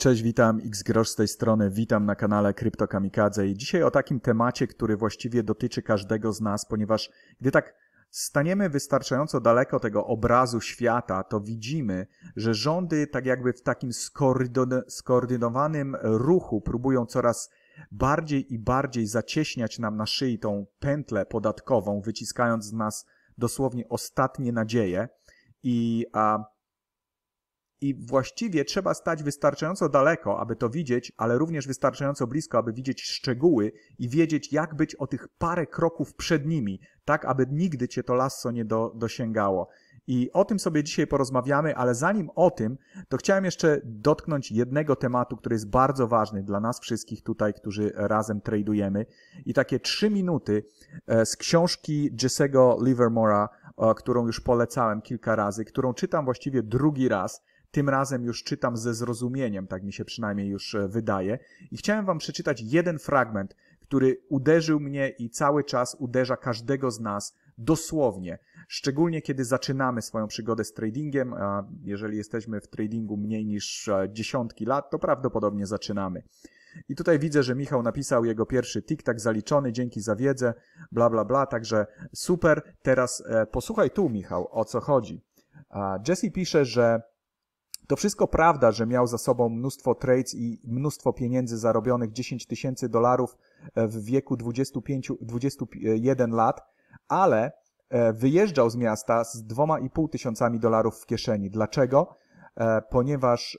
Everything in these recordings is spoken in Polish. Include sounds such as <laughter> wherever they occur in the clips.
Cześć, witam, XGrosz z tej strony, witam na kanale Kryptokamikadze i dzisiaj o takim temacie, który właściwie dotyczy każdego z nas, ponieważ gdy tak staniemy wystarczająco daleko tego obrazu świata, to widzimy, że rządy tak jakby w takim skoordynowanym ruchu próbują coraz bardziej i bardziej zacieśniać nam na szyi tą pętlę podatkową, wyciskając z nas dosłownie ostatnie nadzieje i a, i właściwie trzeba stać wystarczająco daleko, aby to widzieć, ale również wystarczająco blisko, aby widzieć szczegóły i wiedzieć, jak być o tych parę kroków przed nimi, tak aby nigdy cię to lasso nie do, dosięgało. I o tym sobie dzisiaj porozmawiamy, ale zanim o tym, to chciałem jeszcze dotknąć jednego tematu, który jest bardzo ważny dla nas wszystkich tutaj, którzy razem tradujemy. I takie trzy minuty e, z książki Jessego Livermora, którą już polecałem kilka razy, którą czytam właściwie drugi raz. Tym razem już czytam ze zrozumieniem, tak mi się przynajmniej już e, wydaje. I chciałem wam przeczytać jeden fragment, który uderzył mnie i cały czas uderza każdego z nas dosłownie. Szczególnie kiedy zaczynamy swoją przygodę z tradingiem, a jeżeli jesteśmy w tradingu mniej niż e, dziesiątki lat, to prawdopodobnie zaczynamy. I tutaj widzę, że Michał napisał jego pierwszy tik-tak zaliczony, dzięki za wiedzę, bla bla bla, także super. Teraz e, posłuchaj tu, Michał, o co chodzi. Jesse pisze, że to wszystko prawda, że miał za sobą mnóstwo trades i mnóstwo pieniędzy zarobionych, 10 tysięcy dolarów e, w wieku 25, 21 lat, ale e, wyjeżdżał z miasta z dwoma i pół tysiącami dolarów w kieszeni. Dlaczego? E, ponieważ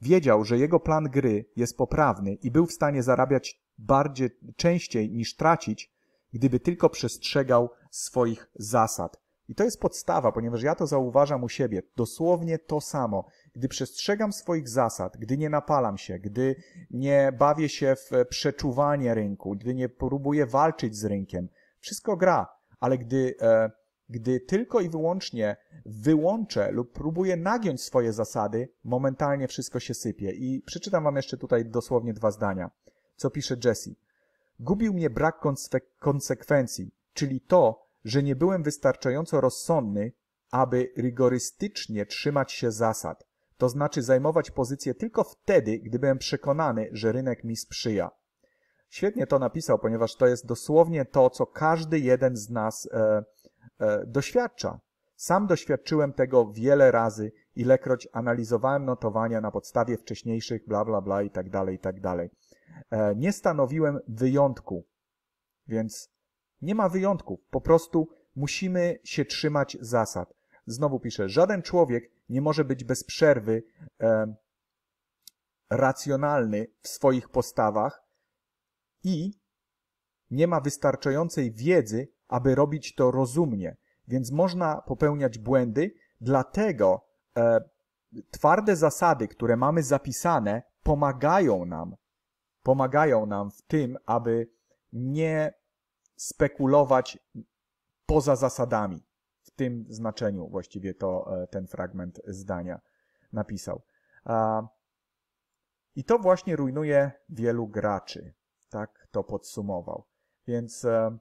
wiedział, że jego plan gry jest poprawny i był w stanie zarabiać bardziej częściej niż tracić, gdyby tylko przestrzegał swoich zasad. I to jest podstawa, ponieważ ja to zauważam u siebie, dosłownie to samo. Gdy przestrzegam swoich zasad, gdy nie napalam się, gdy nie bawię się w przeczuwanie rynku, gdy nie próbuję walczyć z rynkiem, wszystko gra, ale gdy, e, gdy tylko i wyłącznie wyłączę lub próbuję nagiąć swoje zasady, momentalnie wszystko się sypie. I przeczytam wam jeszcze tutaj dosłownie dwa zdania, co pisze Jesse. Gubił mnie brak konsekwencji, czyli to, że nie byłem wystarczająco rozsądny, aby rygorystycznie trzymać się zasad, to znaczy zajmować pozycję tylko wtedy, gdy byłem przekonany, że rynek mi sprzyja. Świetnie to napisał, ponieważ to jest dosłownie to, co każdy jeden z nas e, e, doświadcza. Sam doświadczyłem tego wiele razy, ilekroć analizowałem notowania na podstawie wcześniejszych bla bla bla i tak dalej, i tak dalej. E, nie stanowiłem wyjątku, więc nie ma wyjątków, po prostu musimy się trzymać zasad. Znowu piszę, żaden człowiek nie może być bez przerwy e, racjonalny w swoich postawach i nie ma wystarczającej wiedzy, aby robić to rozumnie, więc można popełniać błędy, dlatego e, twarde zasady, które mamy zapisane, pomagają nam, pomagają nam w tym, aby nie spekulować poza zasadami. W tym znaczeniu właściwie to e, ten fragment zdania napisał. I to właśnie rujnuje wielu graczy. Tak to podsumował. Więc e,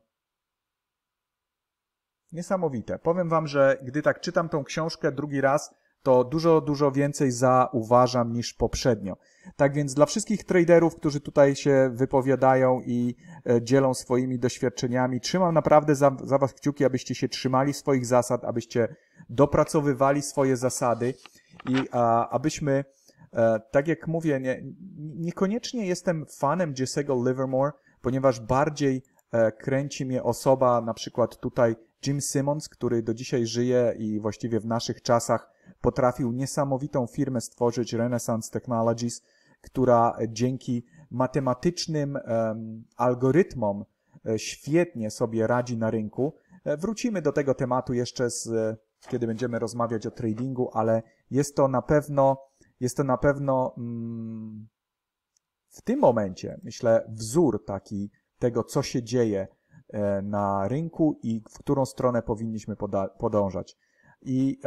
niesamowite. Powiem wam, że gdy tak czytam tą książkę drugi raz, to dużo, dużo więcej zauważam niż poprzednio. Tak więc dla wszystkich traderów, którzy tutaj się wypowiadają i e, dzielą swoimi doświadczeniami, trzymam naprawdę za, za Was kciuki, abyście się trzymali swoich zasad, abyście dopracowywali swoje zasady i a, abyśmy, a, e, tak jak mówię, nie, niekoniecznie jestem fanem Jessego Livermore, ponieważ bardziej a, e, kręci mnie osoba, na przykład tutaj Jim Simmons, który do dzisiaj żyje i właściwie w naszych czasach Potrafił niesamowitą firmę stworzyć Renaissance Technologies, która dzięki matematycznym algorytmom e, świetnie sobie radzi na rynku. E, wrócimy do tego tematu jeszcze, z, e, kiedy będziemy rozmawiać o tradingu, ale jest to na pewno, jest to na pewno mm, w tym momencie, myślę, wzór taki tego, co się dzieje na rynku i w którą stronę powinniśmy podążać. I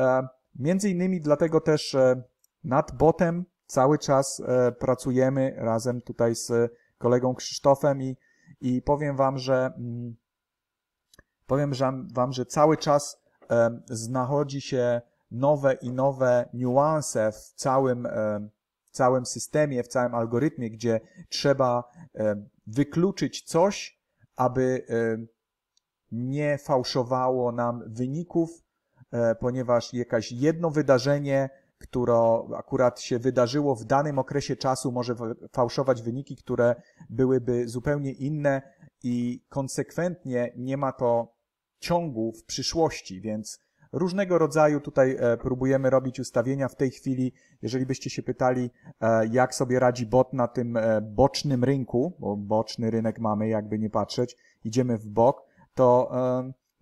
Między innymi dlatego też e, nad botem cały czas e, pracujemy razem tutaj z kolegą Krzysztofem i, i powiem wam, że mm, powiem wam, że cały czas e, znachodzi się nowe i nowe niuanse w całym, całym systemie, w całym algorytmie, gdzie trzeba wykluczyć coś, aby nie fałszowało nam wyników, E, ponieważ jakaś jedno wydarzenie, które akurat się wydarzyło w danym okresie czasu, może fałszować wyniki, które byłyby zupełnie inne i konsekwentnie nie ma to ciągu w przyszłości, więc różnego rodzaju tutaj e, próbujemy robić ustawienia w tej chwili. Jeżeli byście się pytali, e, jak sobie radzi bot na tym bocznym rynku, bo boczny rynek mamy, jakby nie patrzeć, idziemy w bok, to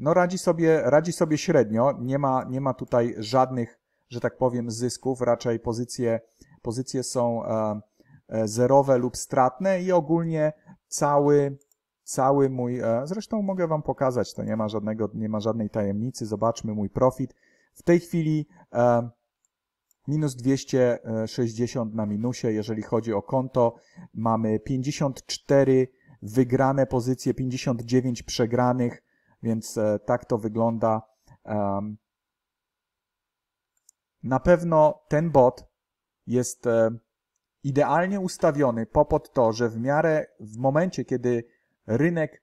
no radzi sobie, radzi sobie średnio, nie ma, nie ma tutaj żadnych, że tak powiem, zysków, raczej pozycje, pozycje są e, e, zerowe lub stratne i ogólnie cały, cały mój, e, zresztą mogę Wam pokazać, to nie ma żadnego, nie ma żadnej tajemnicy, zobaczmy mój profit. W tej chwili minus 260 na minusie, jeżeli chodzi o konto, mamy 54 wygrane pozycje, 59 przegranych, więc e, tak to wygląda. Na pewno ten bot jest e, idealnie ustawiony popod to, że w miarę w momencie, kiedy rynek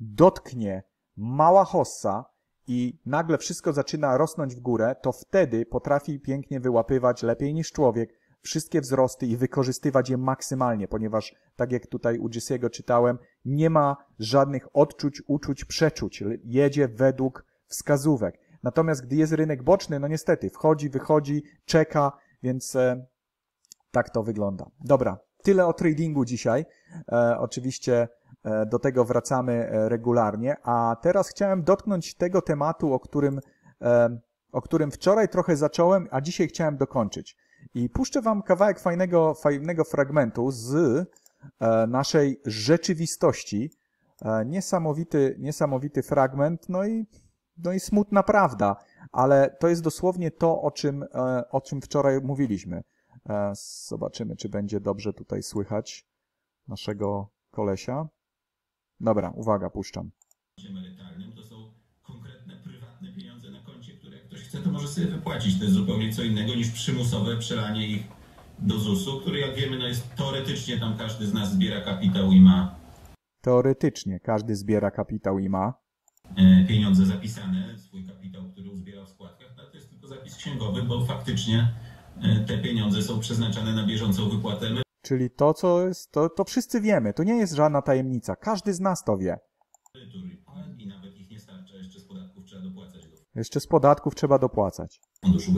dotknie mała hossa i nagle wszystko zaczyna rosnąć w górę, to wtedy potrafi pięknie wyłapywać lepiej niż człowiek wszystkie wzrosty i wykorzystywać je maksymalnie, ponieważ tak jak tutaj u Jesse'ego czytałem, nie ma żadnych odczuć, uczuć, przeczuć. Jedzie według wskazówek. Natomiast gdy jest rynek boczny, no niestety, wchodzi, wychodzi, czeka, więc e, tak to wygląda. Dobra, tyle o tradingu dzisiaj. E, oczywiście e, do tego wracamy e, regularnie, a teraz chciałem dotknąć tego tematu, o którym, e, o którym wczoraj trochę zacząłem, a dzisiaj chciałem dokończyć. I puszczę wam kawałek fajnego, fajnego fragmentu z e, naszej rzeczywistości. E, niesamowity, niesamowity fragment, no i, no i smutna prawda, ale to jest dosłownie to, o czym, e, o czym wczoraj mówiliśmy. Zobaczymy, czy będzie dobrze tutaj słychać naszego kolesia. Dobra, uwaga, puszczam. Emerytalnym może sobie wypłacić. To jest zupełnie co innego niż przymusowe przelanie ich do ZUS-u, który jak wiemy no jest teoretycznie tam każdy z nas zbiera kapitał i ma. Teoretycznie każdy zbiera kapitał i ma. E, pieniądze zapisane, swój kapitał, który uzbiera w składkach, no to jest tylko zapis księgowy, bo faktycznie e, te pieniądze są przeznaczane na bieżącą wypłatę. Czyli to, co jest, to, to wszyscy wiemy, to nie jest żadna tajemnica, każdy z nas to wie. Jeszcze z podatków trzeba dopłacać.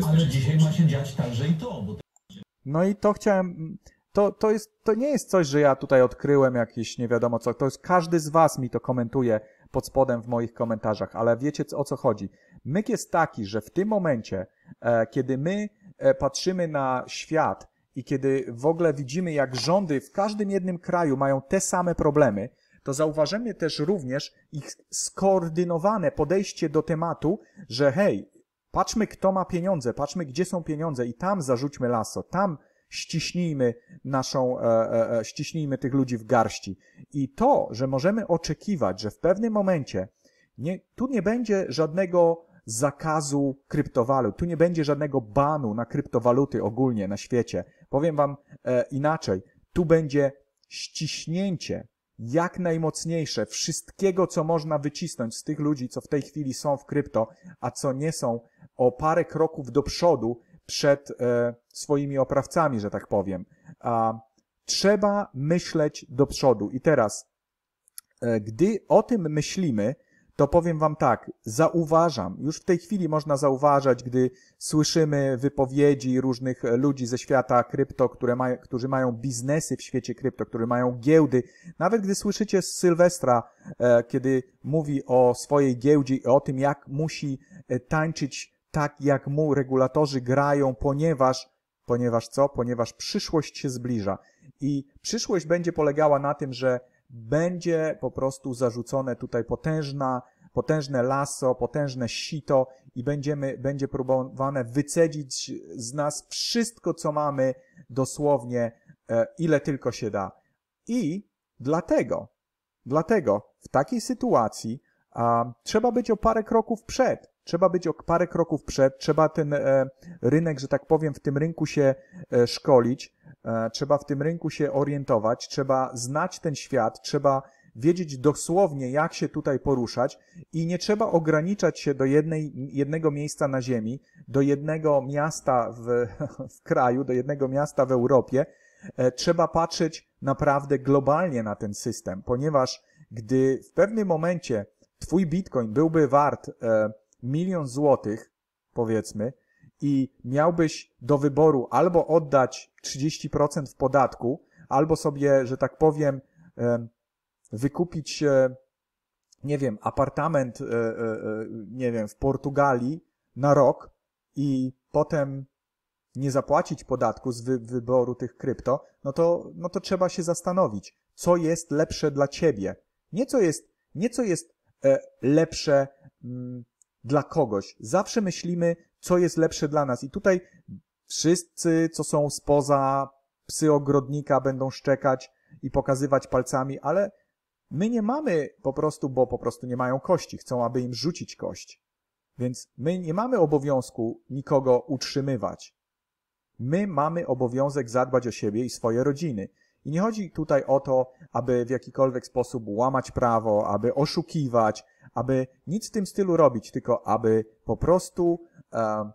Ale dzisiaj ma się dziać także i to. Bo... No i to chciałem... To, to, jest, to nie jest coś, że ja tutaj odkryłem jakieś nie wiadomo co. To jest każdy z was mi to komentuje pod spodem w moich komentarzach, ale wiecie o co chodzi. Myk jest taki, że w tym momencie, e, kiedy my e, patrzymy na świat i kiedy w ogóle widzimy, jak rządy w każdym jednym kraju mają te same problemy, to zauważymy też również ich skoordynowane podejście do tematu, że hej, patrzmy kto ma pieniądze, patrzmy gdzie są pieniądze i tam zarzućmy laso, tam ściśnijmy naszą, e, e, e, ściśnijmy tych ludzi w garści. I to, że możemy oczekiwać, że w pewnym momencie nie, tu nie będzie żadnego zakazu kryptowalut, tu nie będzie żadnego banu na kryptowaluty ogólnie na świecie. Powiem wam e, inaczej, tu będzie ściśnięcie jak najmocniejsze wszystkiego, co można wycisnąć z tych ludzi, co w tej chwili są w krypto, a co nie są, o parę kroków do przodu przed e, swoimi oprawcami, że tak powiem. A, trzeba myśleć do przodu. I teraz, e, gdy o tym myślimy, to powiem wam tak, zauważam, już w tej chwili można zauważać, gdy słyszymy wypowiedzi różnych e, ludzi ze świata krypto, które mają, którzy mają biznesy w świecie krypto, którzy mają giełdy. Nawet gdy słyszycie z Sylwestra, e, kiedy mówi o swojej giełdzie i o tym, jak musi e, tańczyć tak, jak mu regulatorzy grają, ponieważ, ponieważ co? Ponieważ przyszłość się zbliża. I przyszłość będzie polegała na tym, że będzie po prostu zarzucone tutaj potężna, potężne laso, potężne sito i będziemy, będzie próbowane wycedzić z nas wszystko, co mamy dosłownie, e, ile tylko się da. I dlatego, dlatego w takiej sytuacji a, trzeba być o parę kroków przed. Trzeba być o parę kroków przed, trzeba ten e, rynek, że tak powiem, w tym rynku się e, szkolić, e, trzeba w tym rynku się orientować, trzeba znać ten świat, trzeba wiedzieć dosłownie, jak się tutaj poruszać i nie trzeba ograniczać się do jednej, jednego miejsca na ziemi, do jednego miasta w, <laughs> w kraju, do jednego miasta w Europie. Trzeba patrzeć naprawdę globalnie na ten system, ponieważ gdy w pewnym momencie twój bitcoin byłby wart milion złotych, powiedzmy, i miałbyś do wyboru albo oddać 30% w podatku, albo sobie, że tak powiem, wykupić, e, nie wiem, apartament, e, e, nie wiem, w Portugalii na rok i potem nie zapłacić podatku z wy wyboru tych krypto, no to, no to trzeba się zastanowić, co jest lepsze dla ciebie. Nie co jest, nie co jest lepsze, mm, dla kogoś. Zawsze myślimy, co jest lepsze dla nas. I tutaj wszyscy, co są spoza psy ogrodnika, będą szczekać i pokazywać palcami, ale my nie mamy po prostu, bo po prostu nie mają kości. Chcą, aby im rzucić kość. Więc my nie mamy obowiązku nikogo utrzymywać. My mamy obowiązek zadbać o siebie i swoje rodziny. I nie chodzi tutaj o to, aby w jakikolwiek sposób łamać prawo, aby oszukiwać, aby nic w tym stylu robić, tylko aby po prostu e,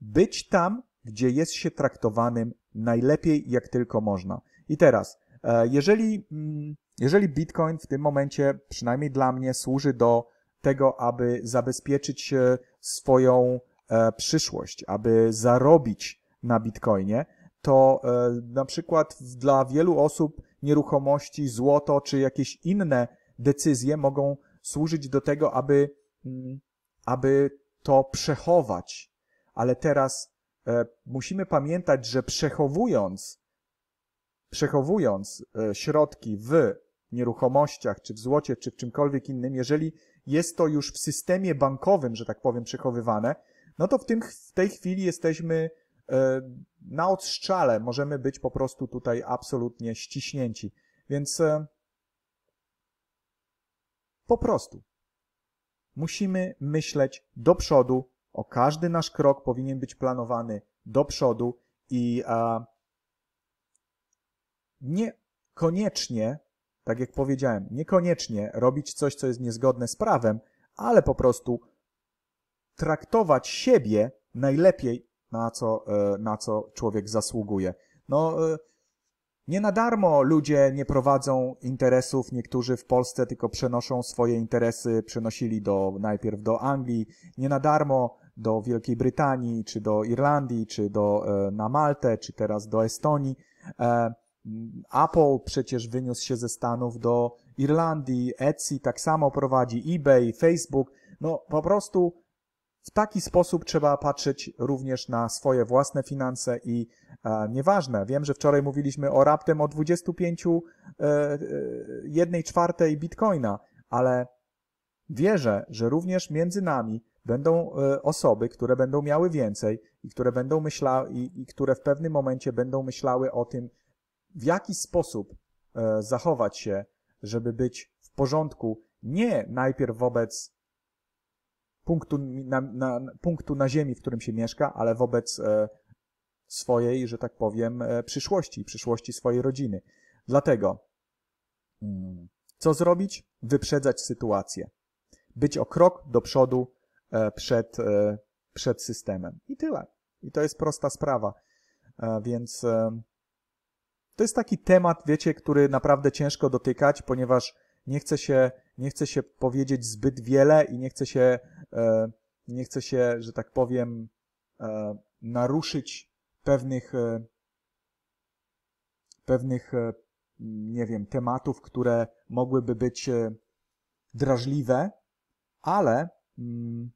być tam, gdzie jest się traktowanym najlepiej, jak tylko można. I teraz, e, jeżeli, mm, jeżeli Bitcoin w tym momencie, przynajmniej dla mnie, służy do tego, aby zabezpieczyć swoją e, przyszłość, aby zarobić na Bitcoinie, to e, na przykład dla wielu osób nieruchomości, złoto czy jakieś inne decyzje mogą służyć do tego, aby, mm, aby to przechować. Ale teraz e, musimy pamiętać, że przechowując, przechowując e, środki w nieruchomościach, czy w złocie, czy w czymkolwiek innym, jeżeli jest to już w systemie bankowym, że tak powiem, przechowywane, no to w, tym, w tej chwili jesteśmy e, na odstrzale. Możemy być po prostu tutaj absolutnie ściśnięci. Więc e, po prostu. Musimy myśleć do przodu, o każdy nasz krok powinien być planowany do przodu i a, niekoniecznie, tak jak powiedziałem, niekoniecznie robić coś, co jest niezgodne z prawem, ale po prostu traktować siebie najlepiej, na co, e, na co człowiek zasługuje. No, e, nie na darmo ludzie nie prowadzą interesów, niektórzy w Polsce tylko przenoszą swoje interesy, przenosili do, najpierw do Anglii, nie na darmo do Wielkiej Brytanii, czy do Irlandii, czy do, e, na Maltę, czy teraz do Estonii. E, Apple przecież wyniósł się ze Stanów do Irlandii, Etsy tak samo prowadzi, eBay, Facebook. No po prostu w taki sposób trzeba patrzeć również na swoje własne finanse i e, nieważne. Wiem, że wczoraj mówiliśmy o raptem o 25 e, e, jednej czwartej bitcoina, ale wierzę, że również między nami będą e, osoby, które będą miały więcej i które będą myślały i, i które w pewnym momencie będą myślały o tym, w jaki sposób e, zachować się, żeby być w porządku, nie najpierw wobec punktu na, na, punktu na ziemi, w którym się mieszka, ale wobec e, swojej, że tak powiem, e, przyszłości, przyszłości swojej rodziny. Dlatego, mm, co zrobić? Wyprzedzać sytuację. Być o krok do przodu e, przed, przed systemem. I tyle. I to jest prosta sprawa. Więc to jest taki temat, wiecie, który naprawdę ciężko dotykać, ponieważ nie chce się, nie chce się powiedzieć zbyt wiele i nie chce się E, nie chce się, że tak powiem, e, naruszyć pewnych, e, pewnych, nie wiem, tematów, które mogłyby być drażliwe, ale mm,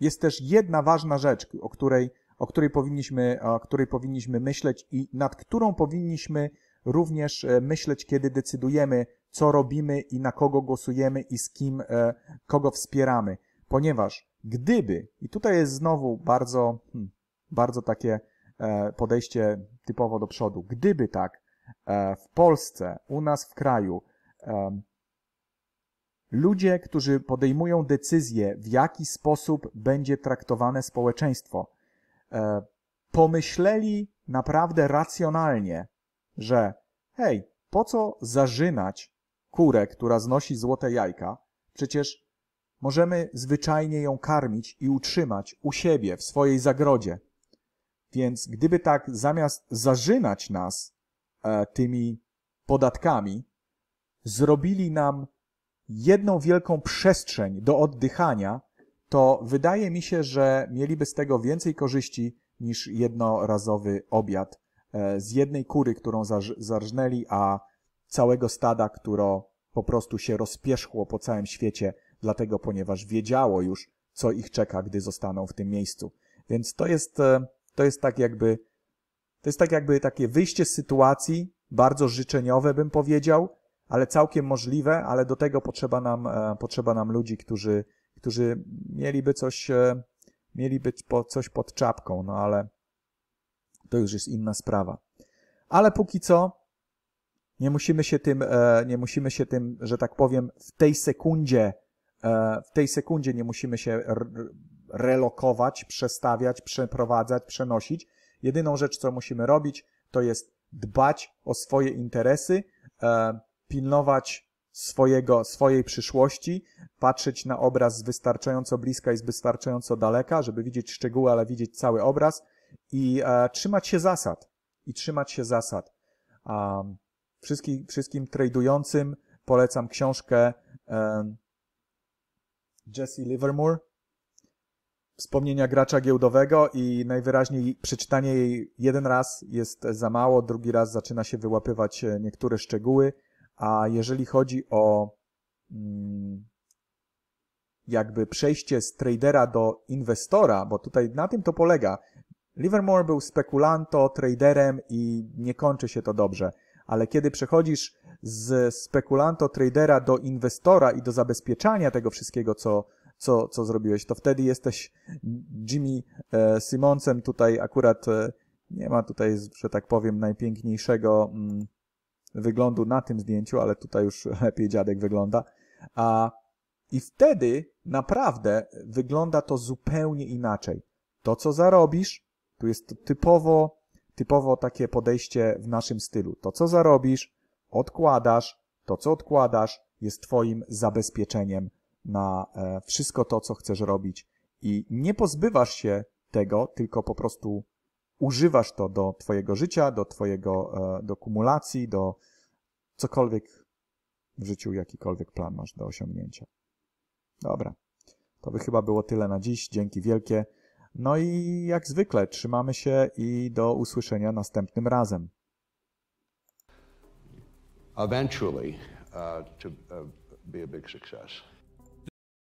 jest też jedna ważna rzecz, o której, o której, powinniśmy, o której powinniśmy myśleć i nad którą powinniśmy również e, myśleć, kiedy decydujemy, co robimy i na kogo głosujemy i z kim, e, kogo wspieramy. Ponieważ gdyby, i tutaj jest znowu bardzo, hmm, bardzo takie e, podejście typowo do przodu, gdyby tak w Polsce, u nas w kraju, ludzie, którzy podejmują decyzję, w jaki sposób będzie traktowane społeczeństwo, pomyśleli naprawdę racjonalnie, że hej, po co zażynać kurę, która znosi złote jajka? Przecież możemy zwyczajnie ją karmić i utrzymać u siebie, w swojej zagrodzie. Więc gdyby tak zamiast zażynać nas e, tymi podatkami, zrobili nam jedną wielką przestrzeń do oddychania, to wydaje mi się, że mieliby z tego więcej korzyści niż jednorazowy obiad E, z jednej kury, którą zarżnęli, a całego stada, które po prostu się rozpierzchło po całym świecie, dlatego ponieważ wiedziało już, co ich czeka, gdy zostaną w tym miejscu. Więc to jest, e, to jest tak jakby, to jest tak jakby takie wyjście z sytuacji, bardzo życzeniowe bym powiedział, ale całkiem możliwe, ale do tego potrzeba nam, e, potrzeba nam ludzi, którzy, którzy mieliby coś, mieliby coś pod czapką, no ale to już jest inna sprawa. Ale póki co nie musimy się tym, e, nie musimy się tym, że tak powiem, w tej sekundzie, e, w tej sekundzie nie musimy się relokować, przestawiać, przeprowadzać, przenosić. Jedyną rzecz, co musimy robić, to jest dbać o swoje interesy, e, pilnować swojego, swojej przyszłości, patrzeć na obraz wystarczająco bliska i wystarczająco daleka, żeby widzieć szczegóły, ale widzieć cały obraz, i e, trzymać się zasad. I trzymać się zasad. wszystkim, wszystkim tradującym polecam książkę e, Jesse Livermore Wspomnienia gracza giełdowego i najwyraźniej przeczytanie jej jeden raz jest za mało, drugi raz zaczyna się wyłapywać e, niektóre szczegóły, a jeżeli chodzi o mm, jakby przejście z tradera do inwestora, bo tutaj na tym to polega, Livermore był spekulanto, traderem i nie kończy się to dobrze. Ale kiedy przechodzisz z spekulanto, tradera do inwestora i do zabezpieczania tego wszystkiego, co, co, co zrobiłeś, to wtedy jesteś Jimmy e, Simonsem. Tutaj akurat e, nie ma tutaj, że tak powiem, najpiękniejszego mm, wyglądu na tym zdjęciu, ale tutaj już <laughs> lepiej dziadek wygląda. A, I wtedy naprawdę wygląda to zupełnie inaczej. To, co zarobisz, tu jest to typowo, typowo takie podejście w naszym stylu. To, co zarobisz, odkładasz, to, co odkładasz, jest twoim zabezpieczeniem na e, wszystko to, co chcesz robić i nie pozbywasz się tego, tylko po prostu używasz to do twojego życia, do twojego, e, do kumulacji, do cokolwiek w życiu, jakikolwiek plan masz do osiągnięcia. Dobra. To by chyba było tyle na dziś. Dzięki wielkie. No i jak zwykle trzymamy się i do usłyszenia następnym razem. Eventually uh, to uh, be a big success.